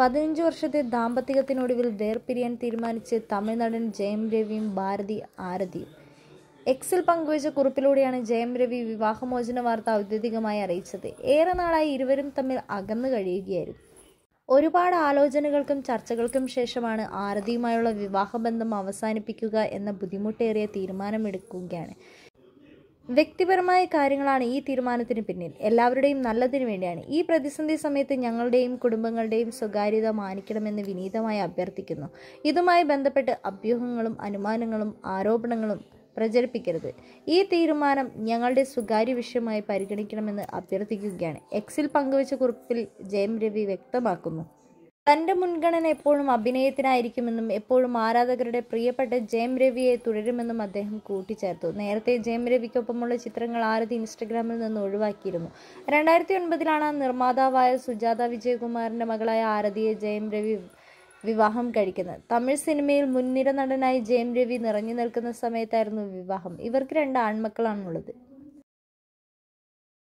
പതിനഞ്ച് വർഷത്തെ ദാമ്പത്യത്തിനൊടുവിൽ വേർപിരിയാൻ തീരുമാനിച്ച് തമിഴ്നടൻ ജയം രവിയും ഭാരതി ആരതിയും എക്സിൽ പങ്കുവച്ച കുറിപ്പിലൂടെയാണ് ജയം രവി വിവാഹമോചന വാർത്ത ഔദ്യോഗികമായി അറിയിച്ചത് ഏറെ നാളായി ഇരുവരും തമ്മിൽ അകന്നു കഴിയുകയായിരുന്നു ഒരുപാട് ആലോചനകൾക്കും ചർച്ചകൾക്കും ശേഷമാണ് ആരതിയുമായുള്ള വിവാഹബന്ധം അവസാനിപ്പിക്കുക എന്ന ബുദ്ധിമുട്ടേറിയ തീരുമാനമെടുക്കുകയാണ് വ്യക്തിപരമായ കാര്യങ്ങളാണ് ഈ തീരുമാനത്തിന് പിന്നിൽ എല്ലാവരുടെയും നല്ലതിനു വേണ്ടിയാണ് ഈ പ്രതിസന്ധി സമയത്ത് ഞങ്ങളുടെയും കുടുംബങ്ങളുടെയും സ്വകാര്യത മാനിക്കണമെന്ന് വിനീതമായി അഭ്യർത്ഥിക്കുന്നു ഇതുമായി ബന്ധപ്പെട്ട് അഭ്യൂഹങ്ങളും അനുമാനങ്ങളും ആരോപണങ്ങളും പ്രചരിപ്പിക്കരുത് ഈ തീരുമാനം ഞങ്ങളുടെ സ്വകാര്യ വിഷയമായി പരിഗണിക്കണമെന്ന് അഭ്യർത്ഥിക്കുകയാണ് എക്സിൽ പങ്കുവച്ച കുറിപ്പിൽ ജയം രവി വ്യക്തമാക്കുന്നു തന്റെ മുൻഗണന എപ്പോഴും അഭിനയത്തിനായിരിക്കുമെന്നും എപ്പോഴും ആരാധകരുടെ പ്രിയപ്പെട്ട ജയം രവിയെ തുടരുമെന്നും അദ്ദേഹം കൂട്ടിച്ചേർത്തു നേരത്തെ ജയം രവിക്കൊപ്പമുള്ള ചിത്രങ്ങൾ ആരതി ഇൻസ്റ്റഗ്രാമിൽ നിന്ന് ഒഴിവാക്കിയിരുന്നു രണ്ടായിരത്തി ഒൻപതിലാണ് നിർമ്മാതാവായ സുജാത വിജയകുമാറിന്റെ മകളായ ആരതിയെ ജയം രവി വിവാഹം കഴിക്കുന്നത് തമിഴ് സിനിമയിൽ മുൻനിര നടനായി ജയം രവി നിറഞ്ഞു നിൽക്കുന്ന സമയത്തായിരുന്നു വിവാഹം ഇവർക്ക് രണ്ട് ആൺമക്കളാണുള്ളത്